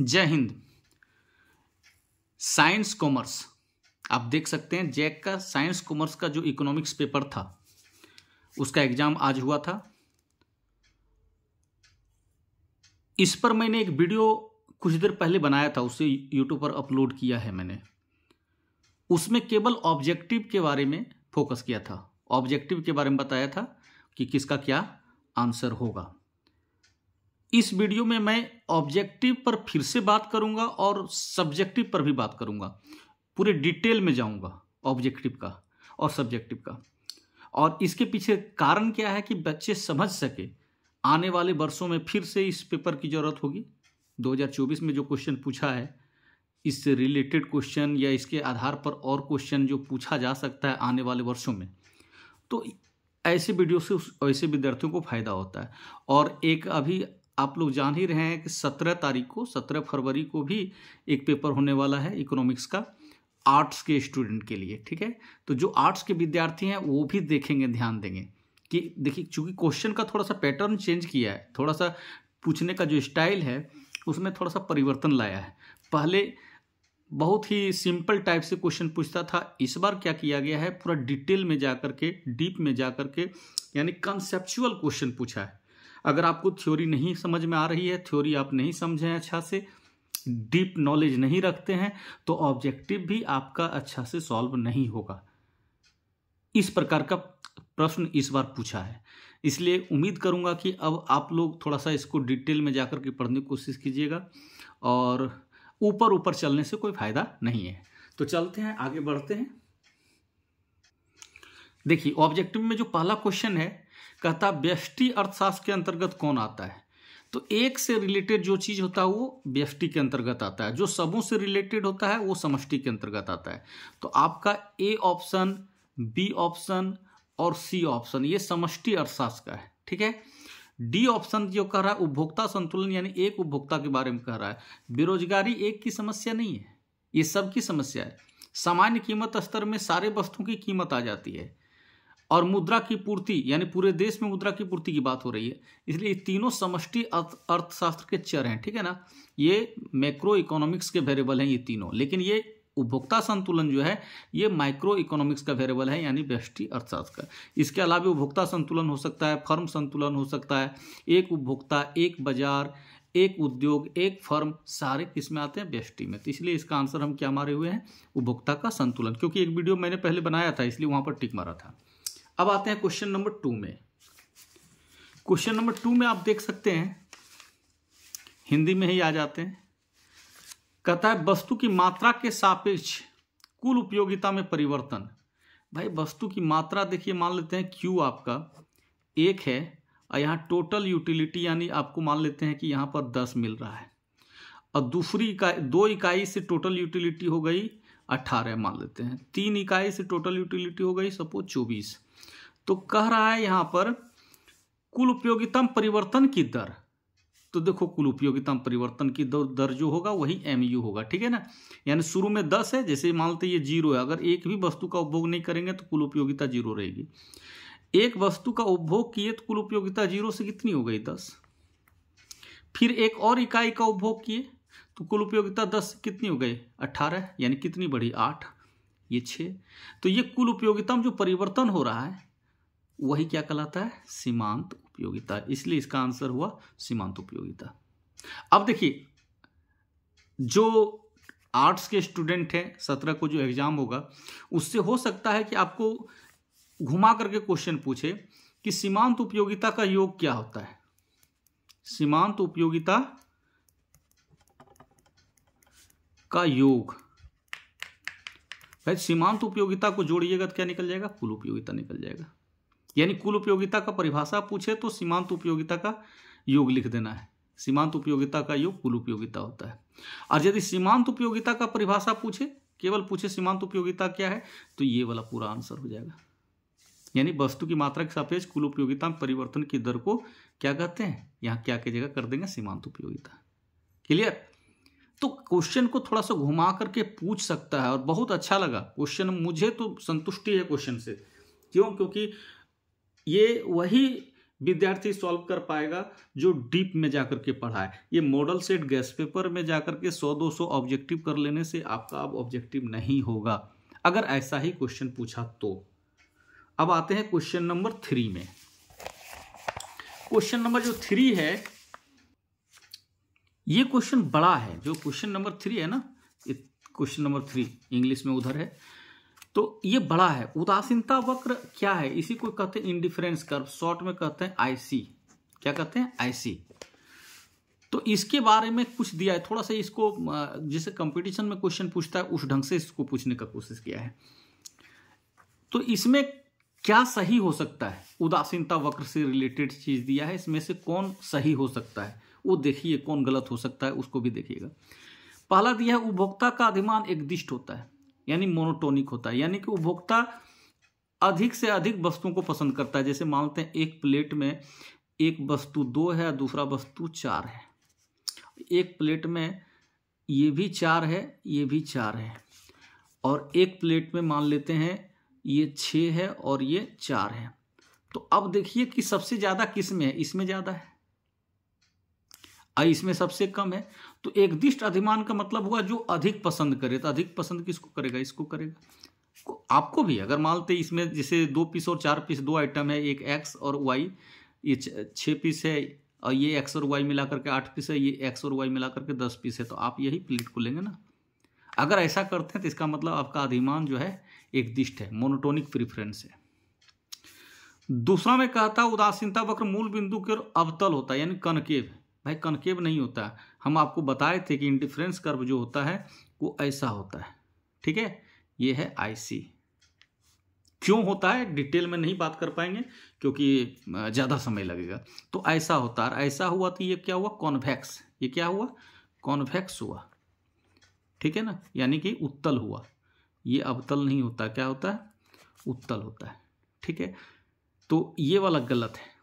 जय Hind science commerce आप देख सकते हैं जैक का साइंस कॉमर्स का जो इकोनॉमिक्स पेपर था उसका एग्जाम आज हुआ था इस पर मैंने एक वीडियो कुछ देर पहले बनाया था उसे यूट्यूब पर अपलोड किया है मैंने उसमें केवल ऑब्जेक्टिव के बारे में फोकस किया था ऑब्जेक्टिव के बारे में बताया था कि किसका क्या आंसर होगा इस वीडियो में मैं ऑब्जेक्टिव पर फिर से बात करूंगा और सब्जेक्टिव पर भी बात करूंगा पूरे डिटेल में जाऊंगा ऑब्जेक्टिव का और सब्जेक्टिव का और इसके पीछे कारण क्या है कि बच्चे समझ सके आने वाले वर्षों में फिर से इस पेपर की ज़रूरत होगी 2024 में जो क्वेश्चन पूछा है इससे रिलेटेड क्वेश्चन या इसके आधार पर और क्वेश्चन जो पूछा जा सकता है आने वाले वर्षों में तो ऐसे वीडियो से ऐसे विद्यार्थियों को फायदा होता है और एक अभी आप लोग जान ही रहे हैं कि सत्रह तारीख को सत्रह फरवरी को भी एक पेपर होने वाला है इकोनॉमिक्स का आर्ट्स के स्टूडेंट के लिए ठीक है तो जो आर्ट्स के विद्यार्थी हैं वो भी देखेंगे ध्यान देंगे कि देखिए चूंकि क्वेश्चन का थोड़ा सा पैटर्न चेंज किया है थोड़ा सा पूछने का जो स्टाइल है उसमें थोड़ा सा परिवर्तन लाया है पहले बहुत ही सिंपल टाइप से क्वेश्चन पूछता था इस बार क्या किया गया है पूरा डिटेल में जा कर के डीप में जा कर के यानी कंसेप्चुअल क्वेश्चन पूछा है अगर आपको थ्योरी नहीं समझ में आ रही है थ्योरी आप नहीं समझें अच्छा से डीप नॉलेज नहीं रखते हैं तो ऑब्जेक्टिव भी आपका अच्छा से सॉल्व नहीं होगा इस प्रकार का प्रश्न इस बार पूछा है इसलिए उम्मीद करूंगा कि अब आप लोग थोड़ा सा इसको डिटेल में जाकर के पढ़ने की कोशिश कीजिएगा और ऊपर ऊपर चलने से कोई फायदा नहीं है तो चलते हैं आगे बढ़ते हैं देखिए ऑब्जेक्टिव में जो पहला क्वेश्चन है कहता व्यष्टि अर्थशास्त्र के अंतर्गत कौन आता है तो एक से रिलेटेड जो चीज़ होता है वो व्यष्टि के अंतर्गत आता है जो सबों से रिलेटेड होता है वो समष्टि के अंतर्गत आता है तो आपका ए ऑप्शन बी ऑप्शन और सी ऑप्शन ये समष्टि अर्थशास्त्र का है ठीक है डी ऑप्शन जो कह रहा है उपभोक्ता संतुलन यानी एक उपभोक्ता के बारे में कह रहा है बेरोजगारी एक की समस्या नहीं है ये सबकी समस्या है सामान्य कीमत स्तर में सारे वस्तुओं की कीमत आ जाती है और मुद्रा की पूर्ति यानी पूरे देश में मुद्रा की पूर्ति की बात हो रही है इसलिए तीनों समष्टि अर्थशास्त्र के चर हैं ठीक है ना ये मैक्रो इकोनॉमिक्स के वेरिएबल हैं ये तीनों लेकिन ये उपभोक्ता संतुलन जो है ये माइक्रो इकोनॉमिक्स का वेरिएबल है यानी व्यष्टि अर्थशास्त्र का इसके अलावा उपभोक्ता संतुलन हो सकता है फर्म संतुलन हो सकता है एक उपभोक्ता एक बाजार एक उद्योग एक फर्म सारे किसमें आते हैं व्यष्टि में तो इसलिए इसका आंसर हम क्या मारे हुए हैं उपभोक्ता का संतुलन क्योंकि एक वीडियो मैंने पहले बनाया था इसलिए वहाँ पर टिक मारा था अब आते हैं क्वेश्चन नंबर टू में क्वेश्चन नंबर टू में आप देख सकते हैं हिंदी में ही आ जाते हैं कहता है वस्तु की मात्रा के सापेक्ष कुल उपयोगिता में परिवर्तन भाई वस्तु की मात्रा देखिए मान लेते हैं क्यू आपका एक है और यहाँ टोटल यूटिलिटी यानी आपको मान लेते हैं कि यहाँ पर दस मिल रहा है और दूसरी इकाई दो इकाई से टोटल यूटिलिटी हो गई अट्ठारह मान लेते हैं तीन इकाई से टोटल यूटिलिटी हो गई सपोज चौबीस तो कह रहा है यहां पर कुल उपयोगितम परिवर्तन की दर तो देखो कुल उपयोगितम परिवर्तन की दर जो होगा वही एम यू होगा ठीक है ना यानी शुरू में दस है जैसे मान लेते ये जीरो है अगर एक भी वस्तु का उपभोग नहीं करेंगे तो कुल उपयोगिता जीरो रहेगी एक वस्तु का उपभोग किए तो कुल उपयोगिता जीरो से कितनी हो गई दस फिर एक और इकाई का उपभोग किए तो कुल उपयोगिता दस कितनी हो गई अट्ठारह यानी कितनी बढ़ी आठ ये छः तो ये कुल उपयोगिता में जो परिवर्तन हो रहा है वही क्या कहलाता है सीमांत उपयोगिता इसलिए इसका आंसर हुआ सीमांत उपयोगिता अब देखिए जो आर्ट्स के स्टूडेंट हैं सत्रह को जो एग्ज़ाम होगा उससे हो सकता है कि आपको घुमा करके क्वेश्चन पूछे कि सीमांत उपयोगिता का योग क्या होता है सीमांत उपयोगिता का योग भाई सीमांत उपयोगिता को जोड़िएगा तो क्या निकल जाएगा कुल उपयोगिता निकल जाएगा यानी कुल उपयोगिता का परिभाषा पूछे तो सीमांत उपयोगिता का योग लिख देना है सीमांत उपयोगिता का योग कुल उपयोगिता होता है और यदि सीमांत उपयोगिता का परिभाषा पूछे केवल पूछे सीमांत उपयोगिता क्या है तो ये वाला पूरा आंसर हो जाएगा यानी वस्तु की मात्रा के सापेक्ष कुल उपयोगिता में परिवर्तन की दर को क्या कहते हैं यहाँ क्या की जगह कर देंगे सीमांत उपयोगिता क्लियर तो क्वेश्चन को थोड़ा सा घुमा करके पूछ सकता है और बहुत अच्छा लगा क्वेश्चन मुझे तो संतुष्टि है क्वेश्चन से क्यों क्योंकि ये वही विद्यार्थी सॉल्व कर पाएगा जो डीप में जाकर के पढ़ा है ये मॉडल सेट गैस पेपर में जाकर के 100-200 ऑब्जेक्टिव कर लेने से आपका अब ऑब्जेक्टिव नहीं होगा अगर ऐसा ही क्वेश्चन पूछा तो अब आते हैं क्वेश्चन नंबर थ्री में क्वेश्चन नंबर जो थ्री है ये क्वेश्चन बड़ा है जो क्वेश्चन नंबर थ्री है ना क्वेश्चन नंबर थ्री इंग्लिश में उधर है तो ये बड़ा है उदासीनता वक्र क्या है इसी को कहते हैं इंडिफरेंस कर्व शॉर्ट में कहते हैं आईसी क्या कहते हैं आईसी तो इसके बारे में कुछ दिया है थोड़ा सा इसको जिसे कंपटीशन में क्वेश्चन पूछता है उस ढंग से इसको पूछने का कोशिश किया है तो इसमें क्या सही हो सकता है उदासीनता वक्र से रिलेटेड चीज दिया है इसमें से कौन सही हो सकता है वो देखिए कौन गलत हो सकता है उसको भी देखिएगा पहला दिया है उपभोक्ता का अधिमान एक दिष्ट होता है यानी मोनोटोनिक होता है यानी कि उपभोक्ता अधिक से अधिक वस्तुओं को पसंद करता है जैसे मानते हैं एक प्लेट में एक वस्तु दो है दूसरा वस्तु चार है एक प्लेट में ये भी चार है ये भी चार है और एक प्लेट में मान लेते हैं ये छः है और ये चार है तो अब देखिए कि सबसे ज़्यादा किस में है इसमें ज़्यादा है इसमें सबसे कम है तो एक दिष्ट अधिमान का मतलब हुआ जो अधिक पसंद करे तो अधिक पसंद किसको करेगा इसको करेगा आपको भी अगर मानते इसमें जैसे दो पीस और चार पीस दो आइटम है एक एक्स और वाई ये छः पीस है और ये एक्स और वाई मिला करके आठ पीस है ये एक्स और वाई मिला करके दस पीस है तो आप यही प्लेट को लेंगे ना अगर ऐसा करते हैं तो इसका मतलब आपका अधिमान जो है एक दिष्ट है मोनोटोनिक प्रिफ्रेंस है दूसरा में कहता उदासीनता वक्र मूल बिंदु के अवतल होता है यानी कनकेव है भाई कनकेव नहीं होता हम आपको बताए थे कि इंडिफ्रेंस कर्व जो होता है वो ऐसा होता है ठीक है ये है आईसी क्यों होता है डिटेल में नहीं बात कर पाएंगे क्योंकि ज़्यादा समय लगेगा तो ऐसा होता है ऐसा हुआ तो ये क्या हुआ कॉन्वेक्स ये क्या हुआ कॉन्वेक्स हुआ ठीक है ना यानी कि उत्तल हुआ ये अवतल नहीं होता क्या होता है उत्तल होता है ठीक है तो ये वाला गलत है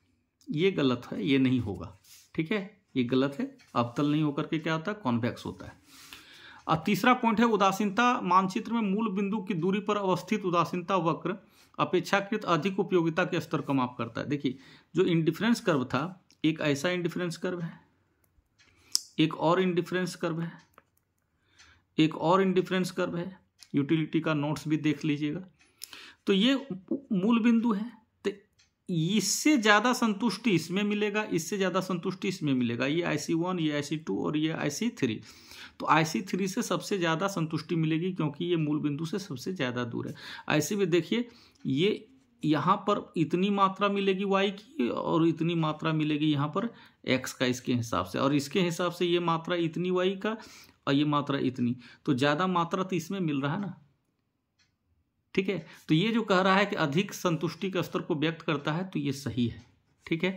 ये गलत है ये नहीं होगा ठीक है ये गलत है अवतल नहीं होकर के क्या होता है कॉन्वेक्स होता है अब तीसरा पॉइंट है उदासीनता मानचित्र में मूल बिंदु की दूरी पर अवस्थित उदासीनता वक्र अपेक्षाकृत अधिक उपयोगिता के स्तर को माप करता है देखिए जो इंडिफरेंस कर्व था एक ऐसा इंडिफरेंस कर्व है एक और इंडिफरेंस कर्व है एक और इंडिफरेंस कर्व है यूटिलिटी का नोट्स भी देख लीजिएगा तो ये मूल बिंदु है इससे ज़्यादा संतुष्टि इसमें मिलेगा इससे ज़्यादा संतुष्टि इसमें मिलेगा ये आई सी वन ये आई सी टू और ये आई सी थ्री तो आई सी थ्री से सबसे ज़्यादा संतुष्टि मिलेगी क्योंकि ये मूल बिंदु से सबसे ज़्यादा दूर है ऐसे भी देखिए ये यहाँ पर इतनी मात्रा मिलेगी वाई की और इतनी मात्रा मिलेगी यहाँ पर एक्स का इसके हिसाब से और इसके हिसाब से ये मात्रा इतनी वाई का और ये मात्रा इतनी तो ज़्यादा मात्रा तो इसमें मिल रहा है ना ठीक है तो ये जो कह रहा है कि अधिक संतुष्टि के स्तर को व्यक्त करता है तो ये सही है ठीक है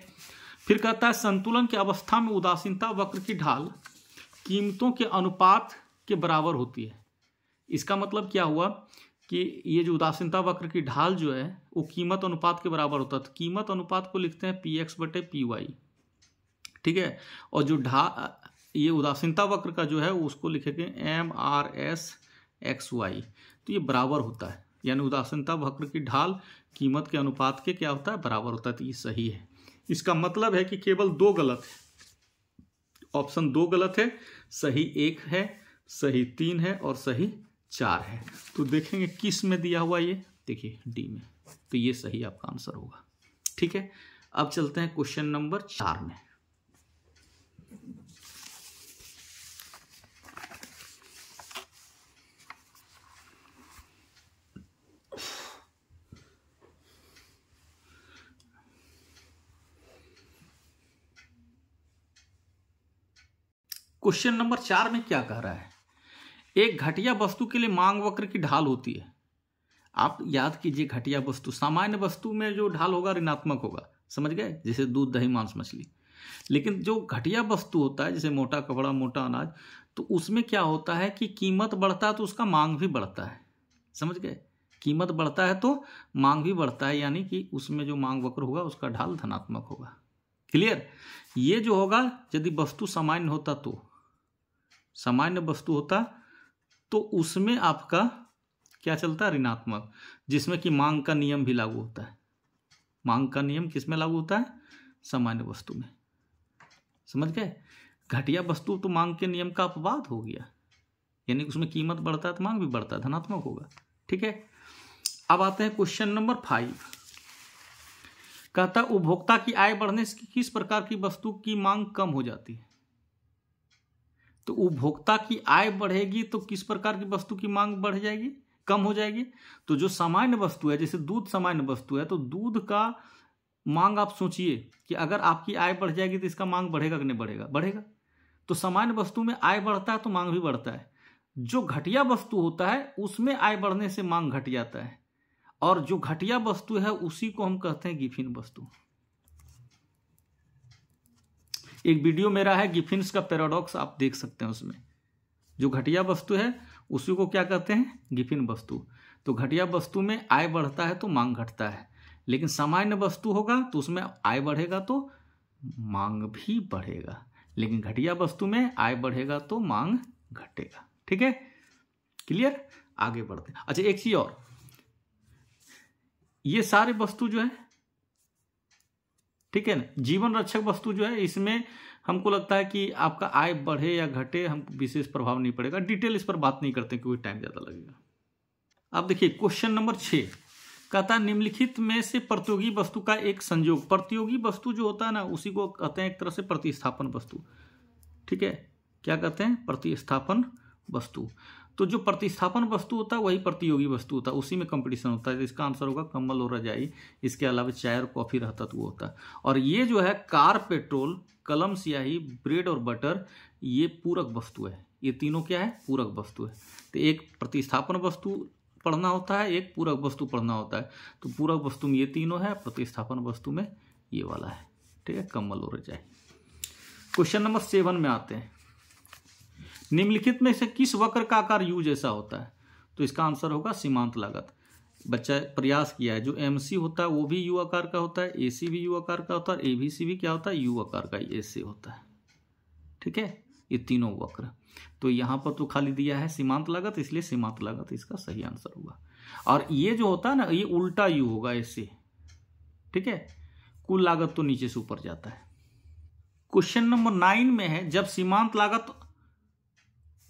फिर कहता है संतुलन की अवस्था में उदासीनता वक्र की ढाल कीमतों के अनुपात के बराबर होती है इसका मतलब क्या हुआ कि ये जो उदासीनता वक्र की ढाल जो है वो कीमत अनुपात के बराबर होता है तो कीमत अनुपात को लिखते हैं पी एक्स बटे पी वाई ठीक है और जो ढा ये उदासीनता वक्र का जो है उसको लिखेंगे M R S X Y तो ये बराबर होता है यानी उदासीनता वक्र की ढाल कीमत के अनुपात के क्या होता है बराबर होता है तो ये सही है इसका मतलब है कि केवल दो गलत है ऑप्शन दो गलत है सही एक है सही तीन है और सही चार है तो देखेंगे किस में दिया हुआ ये देखिए डी में तो ये सही आपका आंसर होगा ठीक है अब चलते हैं क्वेश्चन नंबर चार में क्वेश्चन नंबर चार में क्या कह रहा है एक घटिया वस्तु के लिए मांग वक्र की ढाल होती है आप याद कीजिए घटिया वस्तु सामान्य वस्तु में जो ढाल होगा ऋणात्मक होगा समझ गए जैसे दूध दही मांस मछली लेकिन जो घटिया वस्तु होता है जैसे मोटा कपड़ा मोटा अनाज तो उसमें क्या होता है कि कीमत बढ़ता है तो उसका मांग भी बढ़ता है समझ गए कीमत बढ़ता है तो मांग भी बढ़ता है यानी कि उसमें जो मांग वक्र होगा उसका ढाल धनात्मक होगा क्लियर ये जो होगा यदि वस्तु सामान्य होता तो सामान्य वस्तु होता तो उसमें आपका क्या चलता है ऋणात्मक जिसमें कि मांग का नियम भी लागू होता है मांग का नियम किस में लागू होता है सामान्य वस्तु में समझ गए घटिया वस्तु तो मांग के नियम का अपवाद हो गया यानी उसमें कीमत बढ़ता है तो मांग भी बढ़ता है धनात्मक होगा ठीक है अब आते हैं क्वेश्चन नंबर फाइव कहता उपभोक्ता की आय बढ़ने से किस प्रकार की वस्तु की मांग कम हो जाती है तो उपभोक्ता की आय बढ़ेगी तो किस प्रकार की वस्तु की मांग बढ़ जाएगी कम हो जाएगी तो जो सामान्य वस्तु है जैसे दूध सामान्य वस्तु है तो दूध का मांग आप सोचिए कि अगर आपकी आय बढ़ जाएगी तो इसका मांग बढ़ेगा कि नहीं बढ़ेगा बढ़ेगा तो सामान्य वस्तु में आय बढ़ता है तो मांग भी बढ़ता है जो घटिया वस्तु होता है उसमें आय बढ़ने से मांग घट जाता है और जो घटिया वस्तु है उसी को हम कहते हैं गिफिन वस्तु एक वीडियो मेरा है गिफिन्स का पैराडॉक्स आप देख सकते हैं उसमें जो घटिया वस्तु है उसी को क्या कहते हैं गिफिन वस्तु तो घटिया वस्तु में आय बढ़ता है तो मांग घटता है लेकिन सामान्य वस्तु होगा तो उसमें आय बढ़ेगा तो मांग भी बढ़ेगा लेकिन घटिया वस्तु में आय बढ़ेगा तो मांग घटेगा ठीक है क्लियर आगे बढ़ते अच्छा एक चीज और ये सारे वस्तु जो है ठीक है ना जीवन रक्षक वस्तु जो है इसमें हमको लगता है कि आपका आय बढ़े या घटे हम विशेष प्रभाव नहीं पड़ेगा डिटेल इस पर बात नहीं करते क्योंकि टाइम ज़्यादा लगेगा अब देखिए क्वेश्चन नंबर छः कहता निम्नलिखित में से प्रतियोगी वस्तु का एक संयोग प्रतियोगी वस्तु जो होता है ना उसी को कहते हैं एक तरह से प्रतिस्थापन वस्तु ठीक है क्या कहते हैं प्रतिस्थापन वस्तु तो जो प्रतिस्थापन वस्तु होता है वही प्रतियोगी वस्तु होता है उसी में कंपटीशन होता है तो इसका आंसर होगा कम्बल और रजाई इसके अलावा चाय और कॉफ़ी रहता तो वो होता और ये जो है कार पेट्रोल कलम स्याही ब्रेड और बटर ये पूरक वस्तु है ये तीनों क्या है पूरक वस्तु है तो एक प्रतिस्थापन वस्तु पढ़ना होता है एक पूरक वस्तु पढ़ना होता है तो पूरक वस्तु में ये तीनों है प्रतिस्थापन वस्तु में ये वाला है ठीक है कम्बल और रजाई क्वेश्चन नंबर सेवन में आते हैं निम्नलिखित में से किस वक्र का आकार यू जैसा होता है तो इसका आंसर होगा सीमांत लागत बच्चा प्रयास किया है जो एम सी होता है वो भी यू आकार का होता है ए सी भी यू आकार का होता है ए बी सी भी क्या होता है यू आकार का ए सी होता है ठीक है ये तीनों वक्र तो यहाँ पर तो खाली दिया है सीमांत लागत इसलिए सीमांत लागत इसका सही आंसर होगा और ये जो होता है ना ये उल्टा यू होगा ऐसे ठीक है कुल लागत तो नीचे से ऊपर जाता है क्वेश्चन नंबर नाइन में है जब सीमांत लागत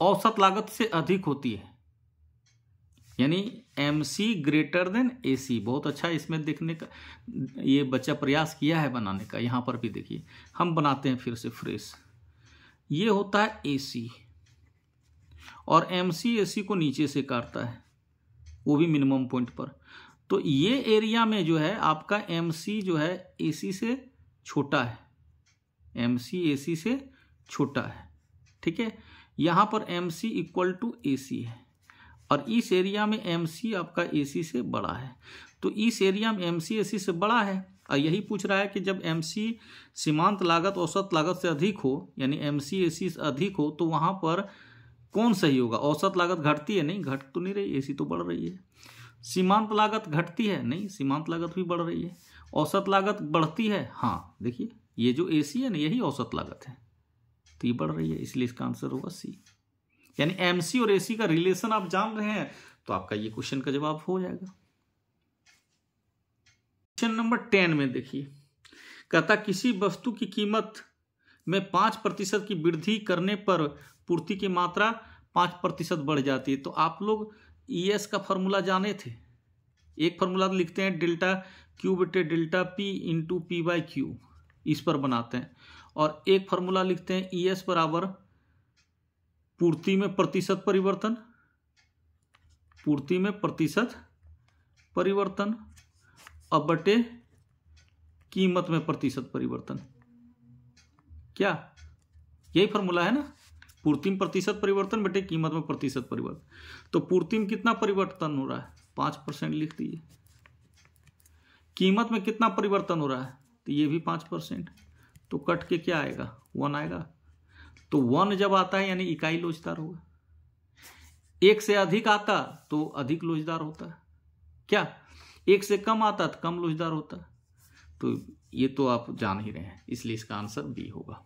औसत लागत से अधिक होती है यानी M C greater than A C बहुत अच्छा इसमें देखने का ये बच्चा प्रयास किया है बनाने का यहाँ पर भी देखिए हम बनाते हैं फिर से फ्रेश ये होता है ए सी और एम सी ए सी को नीचे से काटता है वो भी मिनिमम पॉइंट पर तो ये एरिया में जो है आपका एम सी जो है ए सी से छोटा है एम सी ए सी से छोटा है ठीक है यहाँ पर M C equal to A C है और इस एरिया में एम सी आपका ए सी से बड़ा है तो इस एरिया में एम सी ए सी से बड़ा है और यही पूछ रहा है कि जब एम सी सीमांत लागत औसत लागत से अधिक हो यानी एम सी ए सी से अधिक हो तो वहाँ पर कौन सही होगा औसत लागत घटती है नहीं घट तो नहीं रही ए सी तो बढ़ रही है सीमांत लागत घटती है नहीं सीमांत लागत भी बढ़ रही है औसत लागत बढ़ती है हाँ देखिए ये जो ए सी है ना यही औसत लागत है तो ये बढ़ रही है इसलिए इसका आंसर होगा सी यानी एम सी और ए सी का रिलेशन आप जान रहे हैं तो आपका ये क्वेश्चन का जवाब हो जाएगा क्वेश्चन नंबर टेन में देखिए कहता किसी वस्तु की कीमत में पांच प्रतिशत की वृद्धि करने पर पूर्ति की मात्रा पांच प्रतिशत बढ़ जाती है तो आप लोग ई e एस का फॉर्मूला जाने थे एक फॉर्मूला लिखते हैं डेल्टा क्यू बटे delta P into P by Q इस पर बनाते हैं और एक फॉर्मूला लिखते हैं ई e एस बराबर पूर्ति में प्रतिशत परिवर्तन पूर्ति में प्रतिशत परिवर्तन अब बटे कीमत में प्रतिशत परिवर्तन क्या यही फॉर्मूला है ना पूर्तिम प्रतिशत परिवर्तन बेटे कीमत में प्रतिशत परिवर्तन तो पूर्तिम कितना परिवर्तन हो रहा है पांच परसेंट लिख दीजिए कीमत में कितना परिवर्तन हो रहा है तो ये भी पांच परसेंट तो कट के क्या आएगा वन आएगा तो वन जब आता है यानी इकाई लोचदार होगा एक से अधिक आता तो अधिक लोचदार होता है क्या एक से कम आता तो कम लोचदार होता तो ये तो आप जान ही रहे हैं इसलिए इसका आंसर बी होगा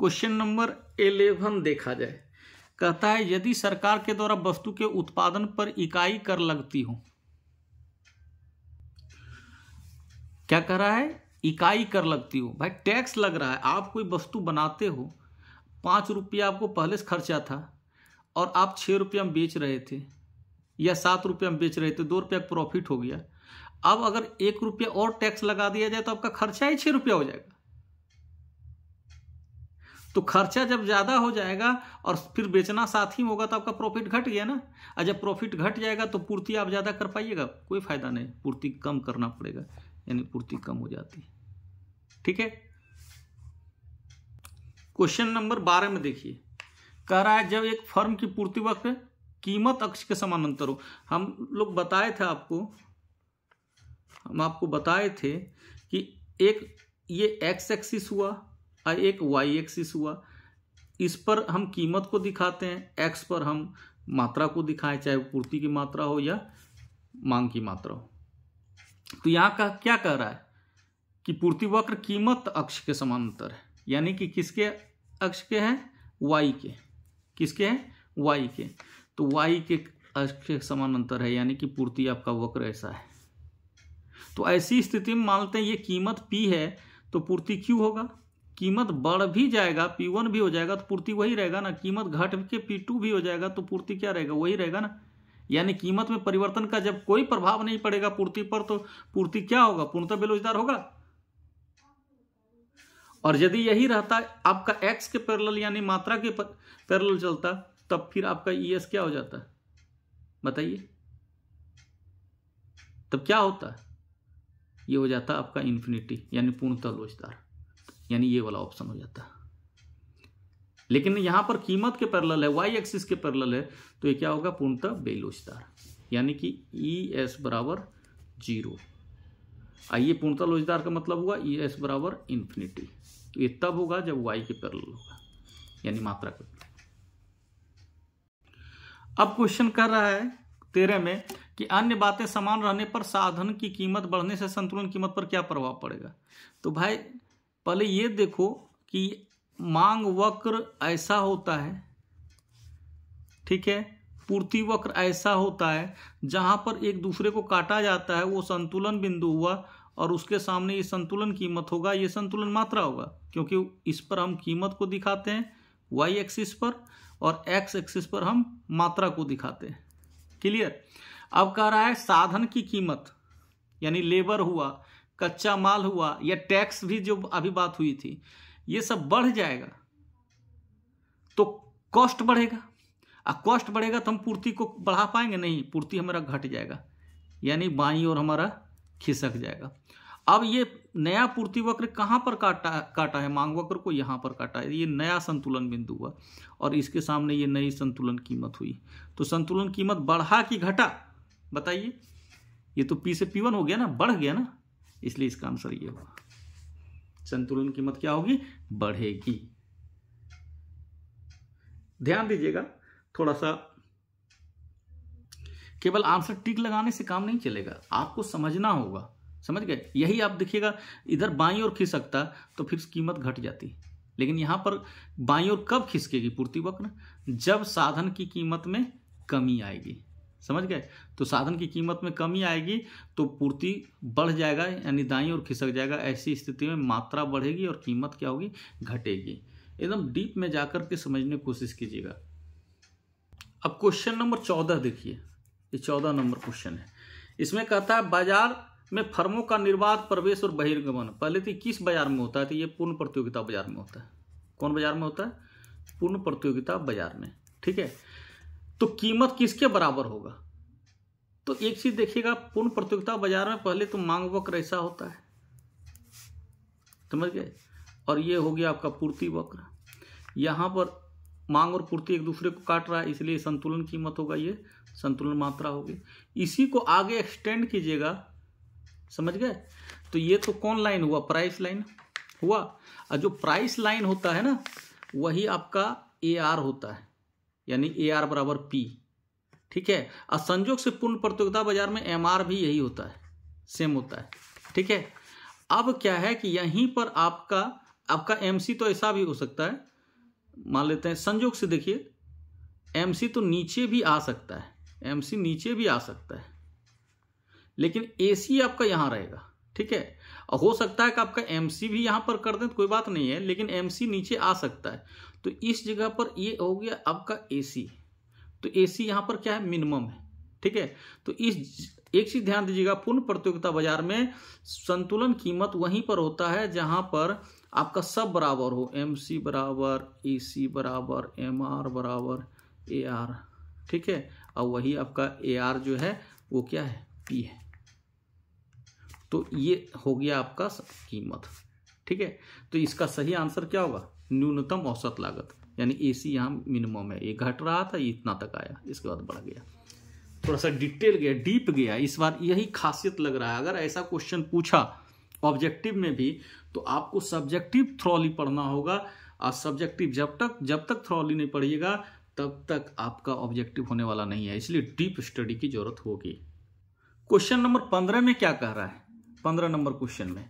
क्वेश्चन नंबर एलेवन देखा जाए कहता है यदि सरकार के द्वारा वस्तु के उत्पादन पर इकाई कर लगती हो क्या कह रहा है इकाई कर लगती हो भाई टैक्स लग रहा है आप कोई वस्तु बनाते हो पाँच रुपया आपको पहले से खर्चा था और आप छः रुपया में बेच रहे थे या सात रुपया में बेच रहे थे दो रुपया प्रॉफिट हो गया अब अगर एक रुपया और टैक्स लगा दिया जाए तो आपका खर्चा ही छः रुपया हो जाएगा तो खर्चा जब ज़्यादा हो जाएगा और फिर बेचना साथ ही होगा तो आपका प्रॉफिट घट गया ना और जब प्रॉफिट घट जाएगा तो पूर्ति आप ज़्यादा कर पाइएगा कोई फायदा नहीं पूर्ति कम करना पड़ेगा यानी पूर्ति कम हो जाती है ठीक है क्वेश्चन नंबर बारह में देखिए कह रहा है जब एक फर्म की पूर्ति वक्त कीमत अक्ष के समानांतर हो हम लोग बताए थे आपको हम आपको बताए थे कि एक ये एक्स एक्सिस हुआ और एक वाई एक्सिस हुआ इस पर हम कीमत को दिखाते हैं एक्स पर हम मात्रा को दिखाएं चाहे वो पूर्ति की मात्रा हो या मांग की मात्रा हो तो यहाँ का क्या कह रहा है कि पूर्ति वक्र कीमत अक्ष के समांतर है यानी कि किसके अक्ष के हैं वाई के किसके हैं वाई के तो वाई के अक्ष के समानांतर है यानी कि पूर्ति आपका वक्र ऐसा है तो ऐसी स्थिति में मानते हैं ये कीमत पी है तो पूर्ति क्यों होगा कीमत बढ़ भी जाएगा पी वन भी हो जाएगा तो पूर्ति वही रहेगा ना कीमत घट के पी टू भी हो जाएगा तो पूर्ति क्या रहेगा वही रहेगा ना यानी कीमत में परिवर्तन का जब कोई प्रभाव नहीं पड़ेगा पूर्ति पर तो पूर्ति क्या होगा पूर्णतः बेरोजगार होगा और यदि यही रहता आपका एक्स के पैरल यानी मात्रा के पैरल चलता तब फिर आपका ई e एस क्या हो जाता बताइए तब क्या होता ये हो जाता आपका इन्फिनिटी यानी पूर्णतः लोचदार यानी ये वाला ऑप्शन हो जाता है लेकिन यहां पर कीमत के पैरल है वाई एक्सिस के पैरल है तो ये क्या होगा पूर्णतः बेलोचदार यानी कि ई e एस बराबर जीरो आइए पूर्णतः लोचदार का मतलब हुआ ई e एस बराबर इन्फिनिटी तो ये तब होगा जब वाई के पैरल होगा यानी मात्रा के अब क्वेश्चन कर रहा है तेरह में कि अन्य बातें समान रहने पर साधन की कीमत बढ़ने से संतुलन कीमत पर क्या प्रभाव पड़ेगा तो भाई पहले ये देखो कि मांग वक्र ऐसा होता है ठीक है पूर्ति वक्र ऐसा होता है जहां पर एक दूसरे को काटा जाता है वो संतुलन बिंदु हुआ और उसके सामने ये संतुलन कीमत होगा ये संतुलन मात्रा होगा क्योंकि इस पर हम कीमत को दिखाते हैं वाई एक्सिस पर और एक्स एक्सिस पर हम मात्रा को दिखाते हैं क्लियर अब कह रहा है साधन की कीमत यानी लेबर हुआ कच्चा माल हुआ या टैक्स भी जो अभी बात हुई थी ये सब बढ़ जाएगा तो कॉस्ट बढ़ेगा और कॉस्ट बढ़ेगा तो हम पूर्ति को बढ़ा पाएंगे नहीं पूर्ति हमारा घट जाएगा यानी बाई और हमारा खिसक जाएगा अब ये नया पूर्ति वक्र कहाँ पर काटा काटा है मांग वक्र को यहाँ पर काटा है ये नया संतुलन बिंदु हुआ और इसके सामने ये नई संतुलन कीमत हुई तो संतुलन कीमत बढ़ा कि की घटा बताइए ये तो पी से पी वन हो गया ना बढ़ गया ना इसलिए इसका आंसर ये हुआ संतुलन कीमत क्या होगी बढ़ेगी ध्यान दीजिएगा थोड़ा सा केवल आंसर टिक लगाने से काम नहीं चलेगा आपको समझना होगा समझ गए यही आप देखिएगा इधर बाई और खिसकता तो फिर कीमत घट जाती लेकिन यहां पर बाई और कब खिसकेगी पूर्ति वक्र जब साधन की कीमत में कमी आएगी समझ गए तो साधन की कीमत में कमी आएगी तो पूर्ति बढ़ जाएगा यानी दाई और खिसक जाएगा ऐसी स्थिति में मात्रा बढ़ेगी और कीमत क्या होगी घटेगी एकदम डीप में जाकर के समझने की कोशिश कीजिएगा अब क्वेश्चन नंबर चौदह देखिए ये चौदह नंबर क्वेश्चन है इसमें कहता है बाजार में फर्मों का निर्वाध प्रवेश और बहिर्गमन पहले तो किस बाजार में होता है तो ये पूर्ण प्रतियोगिता बाजार में होता है कौन बाजार में होता है पूर्ण प्रतियोगिता बाजार में ठीक है तो कीमत किसके बराबर होगा तो एक चीज देखिएगा पूर्ण प्रतियोगिता बाजार में पहले तो मांग वक्र ऐसा होता है समझ गए और ये हो गया आपका पूर्ति वक्र यहां पर मांग और पूर्ति एक दूसरे को काट रहा है इसलिए संतुलन कीमत होगा ये संतुलन मात्रा होगी इसी को आगे एक्सटेंड कीजिएगा समझ गए तो ये तो कौन लाइन हुआ प्राइस लाइन हुआ और जो प्राइस लाइन होता है ना वही आपका ए आर होता है यानी ए आर बराबर पी ठीक है और संयोग से पूर्ण प्रतियोगिता बाजार में एम आर भी यही होता है सेम होता है ठीक है अब क्या है कि यहीं पर आपका आपका एम सी तो ऐसा भी हो सकता है मान लेते हैं संयोग से देखिए एम सी तो नीचे भी आ सकता है एम सी नीचे भी आ सकता है लेकिन ए सी आपका यहाँ रहेगा ठीक है हो सकता है कि आपका एम भी यहाँ पर कर दें तो कोई बात नहीं है लेकिन एम नीचे आ सकता है तो इस जगह पर ये हो गया आपका ए तो ए सी यहाँ पर क्या है मिनिमम है ठीक है तो इस एक चीज ध्यान दीजिएगा पूर्ण प्रतियोगिता बाजार में संतुलन कीमत वहीं पर होता है जहां पर आपका सब बराबर हो एम सी बराबर ए सी बराबर एम आर बराबर ए आर ठीक है और वही आपका ए आर जो है वो क्या है पी है तो ये हो गया आपका कीमत ठीक है तो इसका सही आंसर क्या होगा न्यूनतम औसत लागत यानी ए सी यहाँ मिनिमम है ये घट रहा था ये इतना तक आया इसके बाद बढ़ गया थोड़ा सा डिटेल गया डीप गया इस बार यही खासियत लग रहा है अगर ऐसा क्वेश्चन पूछा ऑब्जेक्टिव में भी तो आपको सब्जेक्टिव थ्रॉली पढ़ना होगा और सब्जेक्टिव जब तक जब तक थ्रॉली नहीं पढ़िएगा तब तक आपका ऑब्जेक्टिव होने वाला नहीं है इसलिए डीप स्टडी की जरूरत होगी क्वेश्चन नंबर पंद्रह में क्या कह रहा है पंद्रह नंबर क्वेश्चन में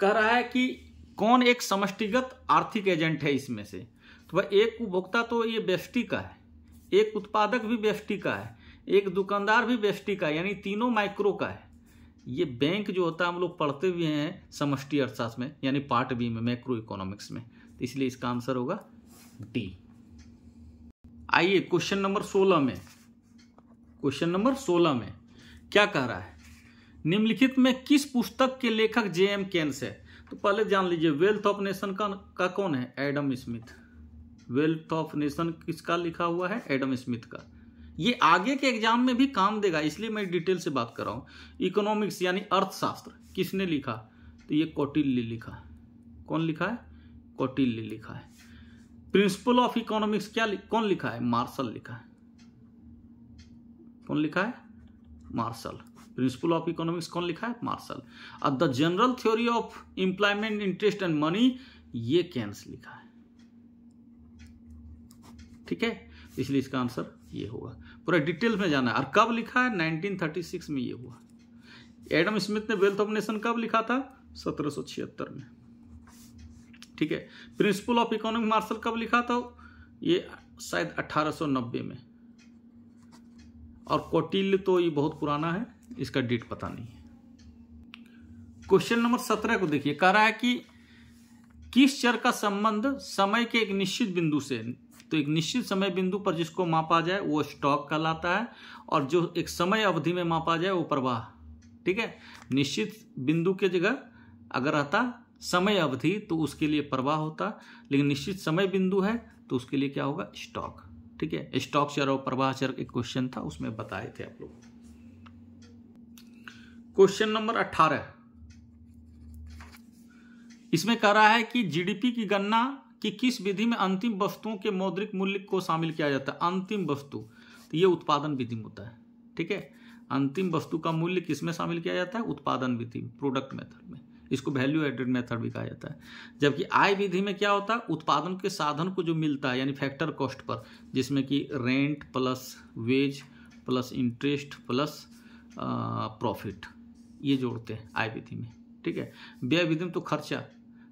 कह रहा है कि कौन एक समष्टिगत आर्थिक एजेंट है इसमें से तो भाई एक उपभोक्ता तो ये बेष्टी का है एक उत्पादक भी बेष्टी का है एक दुकानदार भी बेष्टी का यानी तीनों माइक्रो का है ये बैंक जो होता है हम लोग पढ़ते भी हैं समष्टि अर्थशास्त्र में यानी पार्ट बी में माइक्रो इकोनॉमिक्स में तो इसलिए इसका आंसर होगा डी आइए क्वेश्चन नंबर सोलह में क्वेश्चन नंबर सोलह में क्या कह रहा है निम्नलिखित में किस पुस्तक के लेखक जे एम केन्स है तो पहले जान लीजिए वेल्थ ऑफ नेशन का, का कौन है Adam Smith wealth of nation किसका लिखा हुआ है एडम स्मिथ का ये आगे के एग्जाम में भी काम देगा इसलिए मैं डिटेल से बात कर रहा हूँ इकोनॉमिक्स यानी अर्थशास्त्र किसने लिखा तो ये कौटिल्य लिखा कौन लिखा है कौटिल्य लिखा है प्रिंसिपल ऑफ इकोनॉमिक्स क्या लि... कौन लिखा है मार्शल लिखा है कौन लिखा है मार्शल प्रिंसिपल ऑफ इकोनॉमिक्स कौन लिखा है मार्शल और the general theory of employment interest and money ये कैंस लिखा है ठीक है इसलिए इसका आंसर ये होगा पूरा डिटेल में जाना है और कब लिखा है 1936 में ये हुआ एडम स्मिथ ने वेल्थ ऑफ नेशन कब लिखा था सत्रह में ठीक है प्रिंसिपल ऑफ इकोनॉमिक मार्शल कब लिखा था ये शायद 1890 में और कौटिल्य तो ये बहुत पुराना है इसका डेट पता नहीं है क्वेश्चन नंबर सत्रह को देखिए कह रहा है कि किस चर का संबंध समय के एक निश्चित बिंदु से तो एक निश्चित समय बिंदु पर जिसको मापा जाए वो स्टॉक कहलाता है और जो एक समय अवधि में मापा जाए वो प्रवाह ठीक है निश्चित बिंदु के जगह अगर रहता समय अवधि तो उसके लिए प्रवाह होता लेकिन निश्चित समय बिंदु है तो उसके लिए क्या होगा स्टॉक ठीक है स्टॉक चर और प्रवाह चर एक क्वेश्चन था उसमें बताए थे आप लोग क्वेश्चन नंबर अट्ठारह इसमें कह रहा है कि जीडीपी की गणना की किस विधि में अंतिम वस्तुओं के मौद्रिक मूल्य को शामिल किया जाता है अंतिम वस्तु तो ये उत्पादन विधि में होता है ठीक है अंतिम वस्तु का मूल्य किसमें शामिल किया जाता है उत्पादन विधि प्रोडक्ट मेथड में इसको वैल्यू एडेड मेथड भी कहा जाता है जबकि आय विधि में क्या होता है उत्पादन के साधन को जो मिलता है यानी फैक्टर कॉस्ट पर जिसमें कि rent plus wage plus interest plus profit ये जोड़ते हैं आय विधि में ठीक है व्यय विधि में तो खर्चा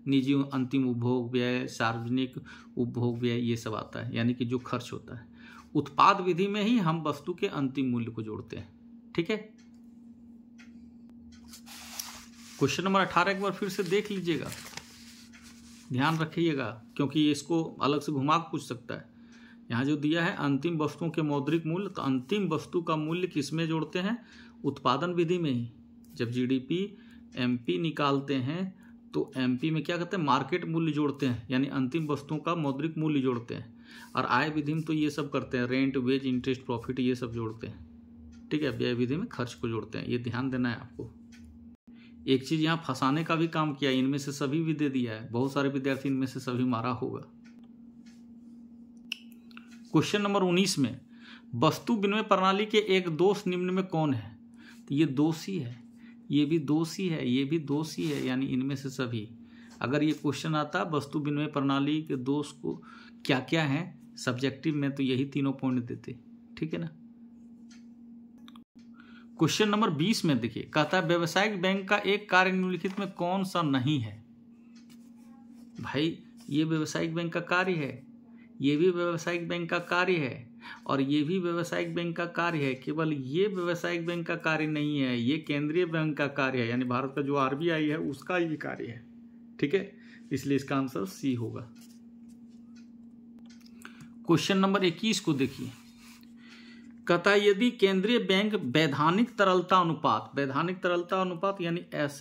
निजी अंतिम उपभोग व्यय सार्वजनिक उपभोग व्यय ये सब आता है यानी कि जो खर्च होता है उत्पाद विधि में ही हम वस्तु के अंतिम मूल्य को जोड़ते हैं ठीक है क्वेश्चन नंबर अठारह एक बार फिर से देख लीजिएगा ध्यान रखिएगा क्योंकि इसको अलग से घुमा पूछ सकता है यहाँ जो दिया है अंतिम वस्तुओं के मौद्रिक मूल्य तो अंतिम वस्तु का मूल्य किसमें जोड़ते हैं उत्पादन विधि में ही जब जीडीपी एमपी निकालते हैं तो एमपी में क्या कहते हैं मार्केट मूल्य जोड़ते हैं यानी अंतिम वस्तुओं का मौद्रिक मूल्य जोड़ते हैं और आय विधि में तो ये सब करते हैं रेंट वेज इंटरेस्ट प्रॉफिट ये सब जोड़ते हैं ठीक है व्यय विधि में खर्च को जोड़ते हैं ये ध्यान देना है आपको एक चीज़ यहाँ फंसाने का भी काम किया इनमें से सभी भी दे दिया है बहुत सारे विद्यार्थी इनमें से सभी मारा होगा क्वेश्चन नंबर उन्नीस में वस्तु विनिमय प्रणाली के एक दोष निम्न में कौन है तो ये दोषी है ये भी दोषी है ये भी दोषी है यानी इनमें से सभी अगर ये क्वेश्चन आता वस्तु विनिमय प्रणाली के दोष को क्या क्या है सब्जेक्टिव में तो यही तीनों पॉइंट देते ठीक है ना क्वेश्चन नंबर बीस में देखिए कहता है व्यवसायिक बैंक का एक कार्य निम्नलिखित में कौन सा नहीं है भाई ये व्यवसायिक बैंक का कार्य है ये भी व्यवसायिक बैंक का कार्य है और ये भी व्यवसायिक बैंक का कार्य है केवल ये व्यवसायिक बैंक का कार्य नहीं है ये केंद्रीय बैंक का कार्य है यानी भारत का जो आरबीआई है उसका ये कार्य है ठीक है इसलिए इसका आंसर सी होगा क्वेश्चन नंबर इक्कीस को देखिए कहता है यदि केंद्रीय बैंक वैधानिक तरलता अनुपात वैधानिक तरलता अनुपात यानी एस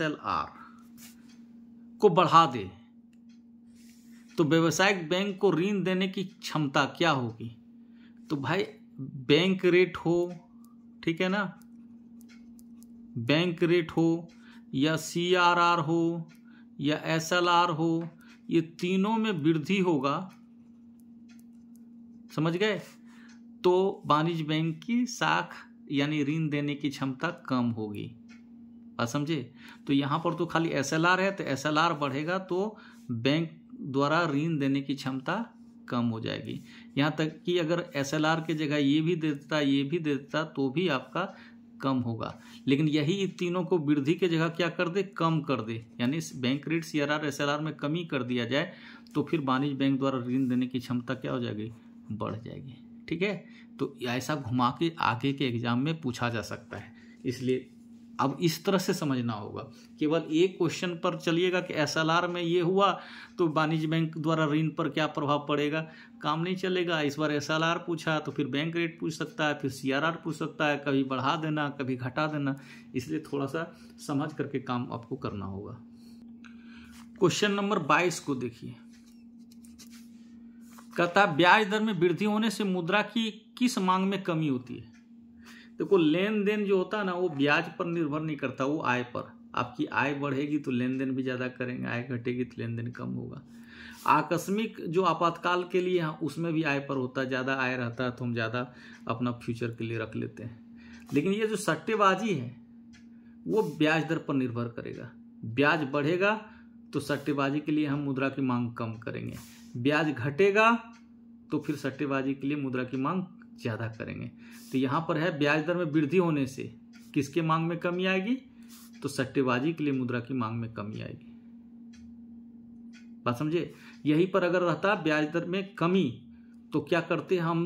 को बढ़ा दे तो व्यवसायिक बैंक को ऋण देने की क्षमता क्या होगी तो भाई बैंक रेट हो ठीक है ना बैंक रेट हो या सी आर आर हो या एस एल आर हो ये तीनों में वृद्धि होगा समझ गए तो वाणिज्य बैंक की साख यानी ऋण देने की क्षमता कम होगी बात समझे तो यहाँ पर तो खाली एस है तो एस बढ़ेगा तो बैंक द्वारा ऋण देने की क्षमता कम हो जाएगी यहाँ तक कि अगर एस एल आर के जगह ये भी दे देता ये भी दे देता तो भी आपका कम होगा लेकिन यही तीनों को वृद्धि के जगह क्या कर दे कम कर दे यानी बैंक रेट सी आर में कमी कर दिया जाए तो फिर वाणिज्य बैंक द्वारा ऋण देने की क्षमता क्या हो जाएगी बढ़ जाएगी ठीक है तो ऐसा घुमा के आगे के एग्जाम में पूछा जा सकता है इसलिए अब इस तरह से समझना होगा केवल एक क्वेश्चन पर चलिएगा कि एस में ये हुआ तो वाणिज्य बैंक द्वारा ऋण पर क्या प्रभाव पड़ेगा काम नहीं चलेगा इस बार एस पूछा तो फिर बैंक रेट पूछ सकता है फिर सी पूछ सकता है कभी बढ़ा देना कभी घटा देना इसलिए थोड़ा सा समझ करके काम आपको करना होगा क्वेश्चन नंबर बाईस को देखिए कहता है ब्याज दर में वृद्धि होने से मुद्रा की किस मांग में कमी होती है देखो लेन देन जो होता है ना वो ब्याज पर निर्भर नहीं करता वो आय पर आपकी आय बढ़ेगी तो लेन देन भी ज़्यादा करेंगे आय घटेगी तो लेन देन कम होगा आकस्मिक जो आपातकाल के लिए हाँ उसमें भी आय पर होता है ज़्यादा आय रहता है तो हम ज़्यादा अपना फ्यूचर के लिए रख लेते हैं लेकिन ये जो सट्टेबाजी है वो ब्याज दर पर निर्भर करेगा ब्याज बढ़ेगा तो सट्टेबाजी के लिए हम मुद्रा की मांग कम करेंगे ब्याज घटेगा तो फिर सट्टेबाजी के लिए मुद्रा की मांग ज़्यादा करेंगे तो यहाँ पर है ब्याज दर में वृद्धि होने से किसके मांग में कमी आएगी तो सट्टेबाजी के लिए मुद्रा की मांग में कमी आएगी बात समझे यही पर अगर रहता ब्याज दर में कमी तो क्या करते हम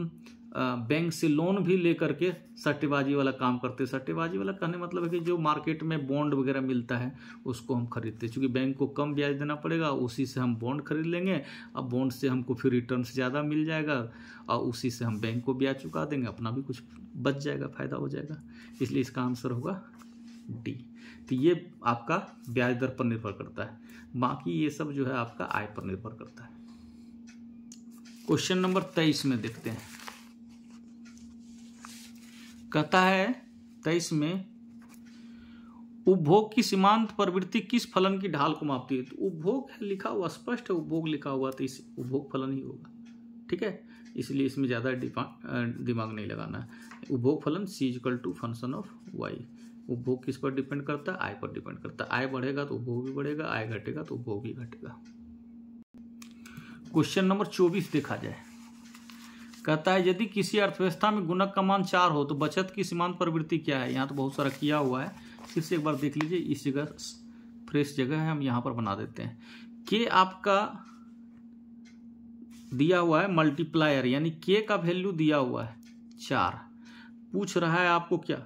बैंक से लोन भी लेकर के सट्टेबाजी वाला काम करते सट्टेबाजी वाला कहने मतलब है कि जो मार्केट में बॉन्ड वगैरह मिलता है उसको हम खरीदते हैं चूँकि बैंक को कम ब्याज देना पड़ेगा उसी से हम बॉन्ड खरीद लेंगे अब बॉन्ड से हमको फिर रिटर्न ज़्यादा मिल जाएगा और उसी से हम बैंक को ब्याज चुका देंगे अपना भी कुछ बच जाएगा फायदा हो जाएगा इसलिए इसका आंसर होगा डी तो ये आपका ब्याज दर पर निर्भर करता है बाकी ये सब जो है आपका आय पर निर्भर करता है क्वेश्चन नंबर तेईस में देखते हैं कहता है तेईस में उपभोग की सीमांत प्रवृत्ति किस फलन की ढाल को मापती है तो उपभोग है लिखा हुआ स्पष्ट है उपभोग लिखा हुआ तो इस उपभोग फलन ही होगा ठीक है इसलिए इसमें ज़्यादा दिमाग नहीं लगाना है उपभोग फलन C equal to function of Y उपभोग किस पर डिपेंड करता है आय पर डिपेंड करता है आय बढ़ेगा तो उपभोग भी बढ़ेगा आय घटेगा तो उपभोग भी घटेगा क्वेश्चन नंबर चौबीस देखा जाए कहता है यदि किसी अर्थव्यवस्था में गुणक का मान चार हो तो बचत की सीमांत प्रवृत्ति क्या है यहाँ तो बहुत सारा किया हुआ है फिर से एक बार देख लीजिए इस जगह फ्रेश जगह है हम यहाँ पर बना देते हैं के आपका दिया हुआ है मल्टीप्लायर यानी के का वैल्यू दिया हुआ है चार पूछ रहा है आपको क्या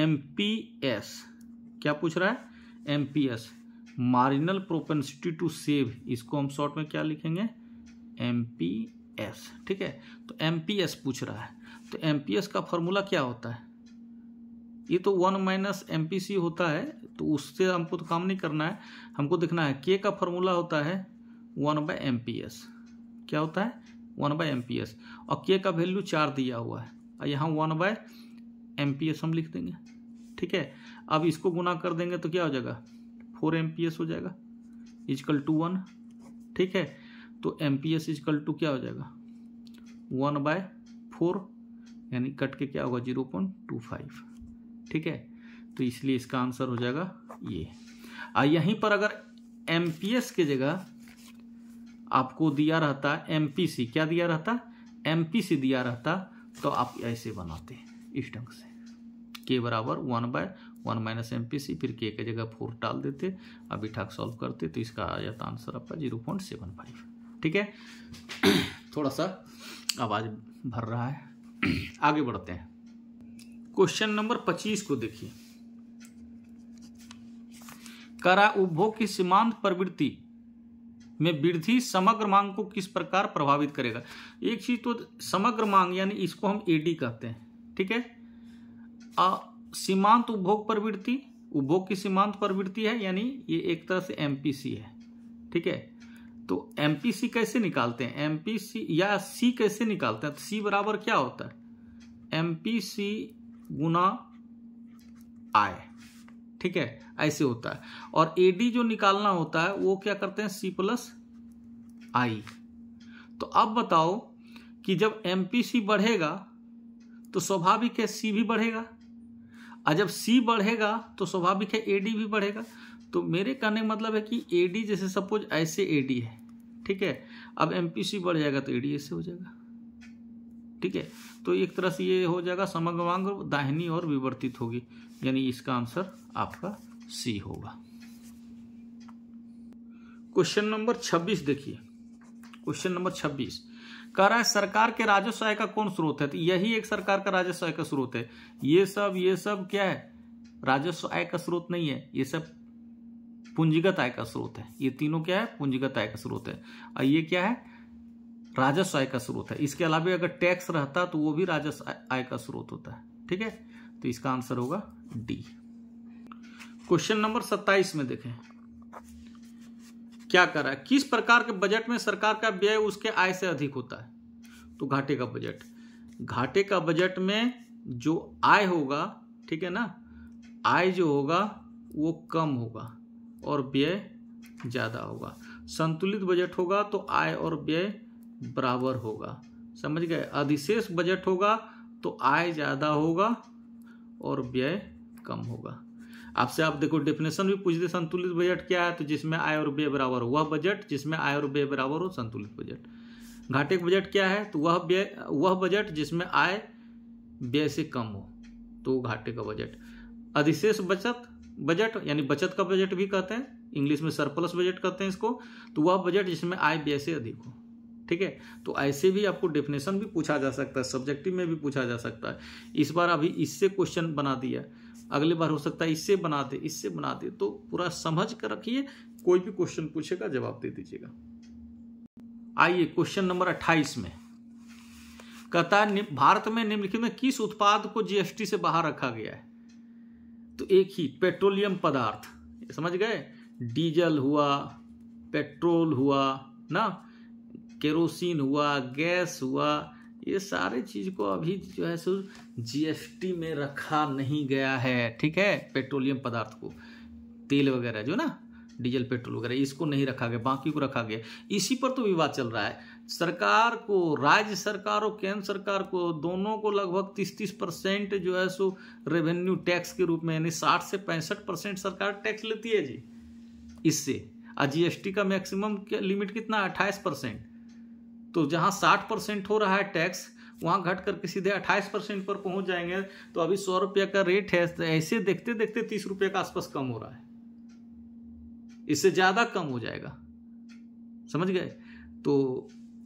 एम पी एस क्या पूछ रहा है M P S marginal propensity to save इसको हम शॉर्ट में क्या लिखेंगे एम पी एस ठीक है तो एम पी एस पूछ रहा है तो एम पी एस का फॉर्मूला क्या होता है ये तो one minus M P C होता है तो उससे हमको तो काम नहीं करना है हमको देखना है के का फॉर्मूला होता है one by M P S क्या होता है one by M P S और के का वैल्यू चार दिया हुआ है और यहाँ one by M P S हम लिख देंगे ठीक है अब इसको गुना कर देंगे तो क्या हो जाएगा फोर एम पी एस हो जाएगा इजकल टू वन ठीक है तो M P S equal to क्या हो जाएगा वन बाय फोर यानी कट के क्या होगा जीरो पॉइंट टू फाइव ठीक है तो इसलिए इसका आंसर हो जाएगा ये आ यहीं पर अगर एम पी एस की जगह आपको दिया रहता एम पी सी क्या दिया रहता एम पी सी दिया रहता तो आप ऐसे बनाते इस ढंग से के बराबर one by one minus M P C फिर के के जगह फोर डाल देते अभी ठाक सॉल्व करते तो इसका आ जाता आंसर आपका जीरो पॉइंट सेवन फाइव ठीक है थोड़ा सा आवाज़ भर रहा है आगे बढ़ते हैं क्वेश्चन नंबर पच्चीस को देखिए करा उपभोग की सीमांत प्रवृत्ति में वृद्धि समग्र मांग को किस प्रकार प्रभावित करेगा एक चीज तो समग्र मांग यानी इसको हम एडी कहते हैं ठीक है सीमांत उपभोग प्रवृत्ति उपभोग की सीमांत प्रवृत्ति है यानी ये एक तरह से एमपीसी है ठीक है तो एमपीसी कैसे निकालते हैं एमपीसी या सी कैसे निकालते हैं तो सी बराबर क्या होता है एमपीसी गुना आई ठीक है ऐसे होता है और एडी जो निकालना होता है वो क्या करते हैं सी प्लस आई तो अब बताओ कि जब एमपीसी बढ़ेगा तो स्वाभाविक है सी भी बढ़ेगा और जब सी बढ़ेगा तो स्वाभाविक है एडी भी बढ़ेगा तो मेरे कहने का मतलब है कि एडी जैसे सपोज ऐसे एडी है ठीक है अब एम बढ़ जाएगा तो ई हो जाएगा ठीक है तो एक तरह से ये हो जाएगा समग्रवांग दाहिनी और विवर्तित होगी यानी इसका आंसर आपका सी होगा क्वेश्चन नंबर 26 देखिए क्वेश्चन नंबर 26 कह रहा है सरकार के राजस्व आय का कौन स्रोत है तो यही एक सरकार का राजस्व आय का स्रोत है ये सब ये सब क्या है राजस्व आय का स्रोत नहीं है ये सब पूंजीगत आय का स्रोत है ये तीनों क्या है पूंजीगत आय का स्रोत है और ये क्या है राजस्व आय का स्रोत है इसके अलावा अगर टैक्स रहता तो वो भी राजस्व आय का स्रोत होता है ठीक है तो इसका आंसर होगा डी क्वेश्चन नंबर सत्ताईस में देखें क्या कर रहा है किस प्रकार के बजट में सरकार का व्यय उसके आय से अधिक होता है तो घाटे का बजट घाटे का बजट में जो आय होगा ठीक है ना आय जो होगा वो कम होगा और व्यय ज़्यादा होगा संतुलित बजट होगा तो आय और व्यय बराबर होगा समझ गए अधिशेष बजट होगा तो आय ज़्यादा होगा और व्यय कम होगा आपसे आप देखो डेफिनेशन भी पूछ दे संतुलित बजट क्या है तो जिसमें आय और व्यय बराबर हो वह बजट जिसमें आय और व्यय बराबर हो संतुलित बजट घाटे का बजट क्या है तो वह व्यय वह बजट जिसमें आय व्यय से कम हो तो घाटे का बजट अधिशेष बचत बजट यानी बचत का बजट भी कहते हैं इंग्लिश में सरप्लस बजट कहते हैं इसको तो वह बजट जिसमें आय व्यय से अधिक हो ठीक है तो ऐसे भी आपको डेफिनेशन भी पूछा जा सकता है सब्जेक्टिव में भी पूछा जा सकता है इस बार अभी इससे क्वेश्चन बना दिया अगली बार हो सकता है इससे बना दे इससे बना दे तो पूरा समझ कर रखिए कोई भी क्वेश्चन पूछेगा जवाब दे दीजिएगा आइए क्वेश्चन नंबर अट्ठाईस में कहता है भारत में निम्नलिखित में किस उत्पाद को जीएसटी से बाहर रखा गया है तो एक ही पेट्रोलियम पदार्थ समझ गए डीजल हुआ पेट्रोल हुआ ना केरोसिन हुआ गैस हुआ ये सारे चीज़ को अभी जो है सो जीएसटी में रखा नहीं गया है ठीक है पेट्रोलियम पदार्थ को तेल वगैरह जो ना डीजल पेट्रोल वगैरह इसको नहीं रखा गया बाकी को रखा गया इसी पर तो विवाद चल रहा है सरकार को राज्य सरकार और केंद्र सरकार को दोनों को लगभग तीस तीस परसेंट जो है सो रेवेन्यू टैक्स के रूप में यानी साठ से पैंसठ परसेंट सरकार टैक्स लेती है जी इससे और जीएसटी का मैक्सिमम लिमिट कितना अट्ठाईस परसेंट तो जहाँ साठ परसेंट हो रहा है टैक्स वहाँ घट करके सीधे अट्ठाईस परसेंट पर पहुँच जाएंगे तो अभी सौ रुपये का रेट है ऐसे देखते देखते तीस रुपये का आसपास कम हो रहा है इससे ज़्यादा कम हो जाएगा समझ गए तो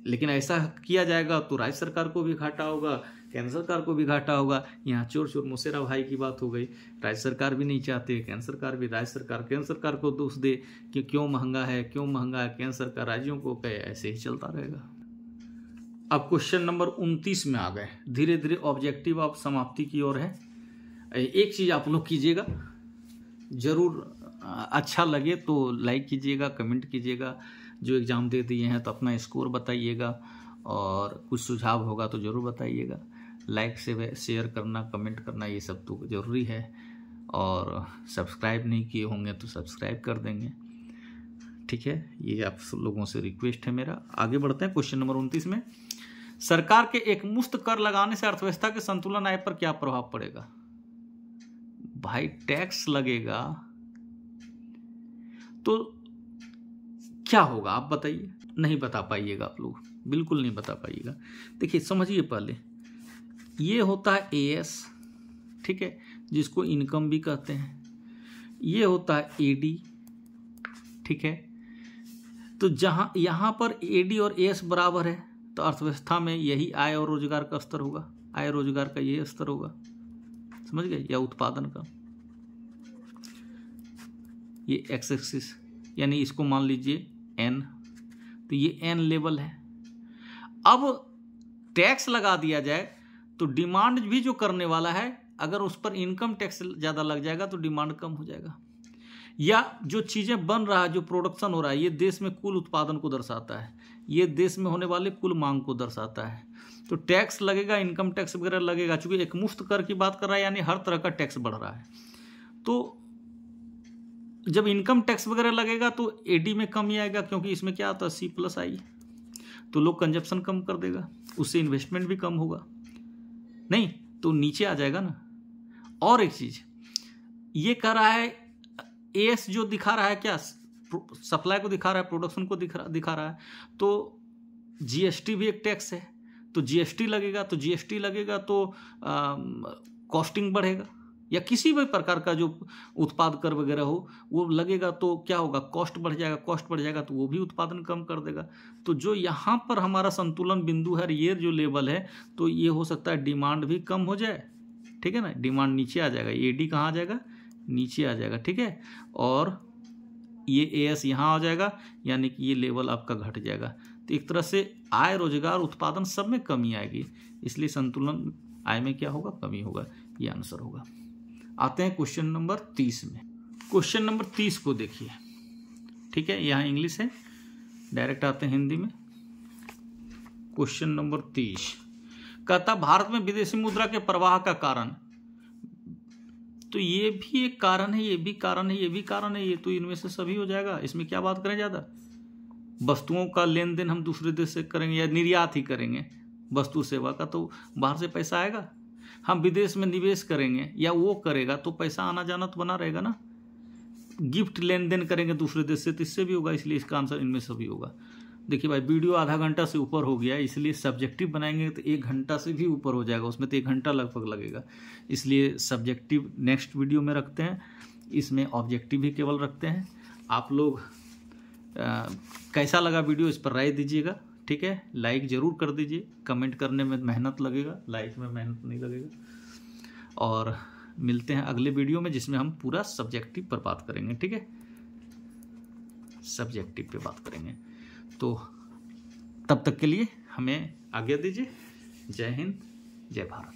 लेकिन ऐसा किया जाएगा तो राज्य सरकार को भी घाटा होगा केंद्र सरकार को भी घाटा होगा यहाँ चोर चोर मुसेरा भाई की बात हो गई राज्य सरकार भी नहीं चाहते केंद्र सरकार भी राज्य सरकार केंद्र सरकार को दोष दे कि क्यों महंगा है क्यों महंगा है केंद्र सरकार राज्यों को कहे ऐसे ही चलता रहेगा अब क्वेश्चन नंबर उनतीस में आ गए धीरे धीरे ऑब्जेक्टिव आप समाप्ति की ओर है एक चीज़ आप लोग कीजिएगा जरूर अच्छा लगे तो लाइक कीजिएगा कमेंट कीजिएगा जो एग्ज़ाम दे दिए हैं तो अपना स्कोर बताइएगा और कुछ सुझाव होगा तो ज़रूर बताइएगा लाइक से शेयर करना कमेंट करना ये सब तो ज़रूरी है और सब्सक्राइब नहीं किए होंगे तो सब्सक्राइब कर देंगे ठीक है ये आप लोगों से रिक्वेस्ट है मेरा आगे बढ़ते हैं क्वेश्चन नंबर उनतीस में सरकार के एक मुफ्त कर लगाने से अर्थव्यवस्था के संतुलन आय पर क्या प्रभाव पड़ेगा भाई टैक्स लगेगा तो क्या होगा आप बताइए नहीं बता पाइएगा आप लोग बिल्कुल नहीं बता पाइएगा देखिए समझिए पहले ये होता है ए एस ठीक है जिसको इनकम भी कहते हैं ये होता है ए डी ठीक है तो जहाँ यहाँ पर ए डी और ए एस बराबर है तो अर्थव्यवस्था में यही आय और रोजगार का स्तर होगा आय रोजगार का यही स्तर होगा समझ गए या उत्पादन का ये एक्स एक्सिस यानी इसको मान लीजिए एन तो ये एन लेवल है अब टैक्स लगा दिया जाए तो डिमांड भी जो करने वाला है अगर उस पर इनकम टैक्स ज़्यादा लग जाएगा तो डिमांड कम हो जाएगा या जो चीज़ें बन रहा है जो प्रोडक्शन हो रहा है ये देश में कुल उत्पादन को दर्शाता है ये देश में होने वाले कुल मांग को दर्शाता है तो टैक्स लगेगा इनकम टैक्स वगैरह लगेगा चूँकि एक मुफ्त कर की बात कर रहा है यानी हर तरह का टैक्स बढ़ रहा है तो जब इनकम टैक्स वगैरह लगेगा तो एडी में कम ही आएगा क्योंकि इसमें क्या आता है सी प्लस आई तो लोग कंजप्शन कम कर देगा उससे इन्वेस्टमेंट भी कम होगा नहीं तो नीचे आ जाएगा ना और एक चीज ये कह रहा है एस जो दिखा रहा है क्या सप्लाई को दिखा रहा है प्रोडक्शन को दिखा दिखा रहा है तो जीएसटी भी एक टैक्स है तो जीएसटी लगेगा तो जीएसटी लगेगा तो कॉस्टिंग बढ़ेगा या किसी भी प्रकार का जो उत्पाद कर वगैरह हो वो लगेगा तो क्या होगा कॉस्ट बढ़ जाएगा कॉस्ट बढ़ जाएगा तो वो भी उत्पादन कम कर देगा तो जो यहाँ पर हमारा संतुलन बिंदु है ये जो लेवल है तो ये हो सकता है डिमांड भी कम हो जाए ठीक है ना डिमांड नीचे आ जाएगा ए डी कहाँ आ जाएगा नीचे आ जाएगा ठीक है और ये ए एस यहाँ आ जाएगा यानी कि ये लेवल आपका घट जाएगा तो एक तरह से आय रोजगार उत्पादन सब में कमी आएगी इसलिए संतुलन आय में क्या होगा कमी होगा ये आंसर होगा आते हैं क्वेश्चन नंबर तीस में क्वेश्चन नंबर तीस को देखिए ठीक है यहाँ इंग्लिश है डायरेक्ट आते हैं हिंदी में क्वेश्चन नंबर तीस कहता भारत में विदेशी मुद्रा के प्रवाह का कारण तो ये भी एक कारण है ये भी कारण है ये भी कारण है ये तो इनमें से सभी हो जाएगा इसमें क्या बात करें ज़्यादा वस्तुओं का लेन देन हम दूसरे देश से करेंगे या निर्यात ही करेंगे वस्तु सेवा का तो बाहर से पैसा आएगा हम विदेश में निवेश करेंगे या वो करेगा तो पैसा आना जाना तो बना रहेगा ना गिफ्ट लेन देन करेंगे दूसरे देश से तो इससे भी होगा इसलिए इसका आंसर इनमें से भी होगा देखिए भाई वीडियो आधा घंटा से ऊपर हो गया इसलिए सब्जेक्टिव बनाएंगे तो एक घंटा से भी ऊपर हो जाएगा उसमें तो एक घंटा लगभग लगेगा इसलिए सब्जेक्टिव नेक्स्ट वीडियो में रखते हैं इसमें ऑब्जेक्टिव ही केवल रखते हैं आप लोग आ, कैसा लगा वीडियो इस पर राय दीजिएगा ठीक है लाइक ज़रूर कर दीजिए कमेंट करने में मेहनत लगेगा लाइक में मेहनत नहीं लगेगा और मिलते हैं अगले वीडियो में जिसमें हम पूरा सब्जेक्टिव पर बात करेंगे ठीक है सब्जेक्टिव पे बात करेंगे तो तब तक के लिए हमें आज्ञा दीजिए जय हिंद जय भारत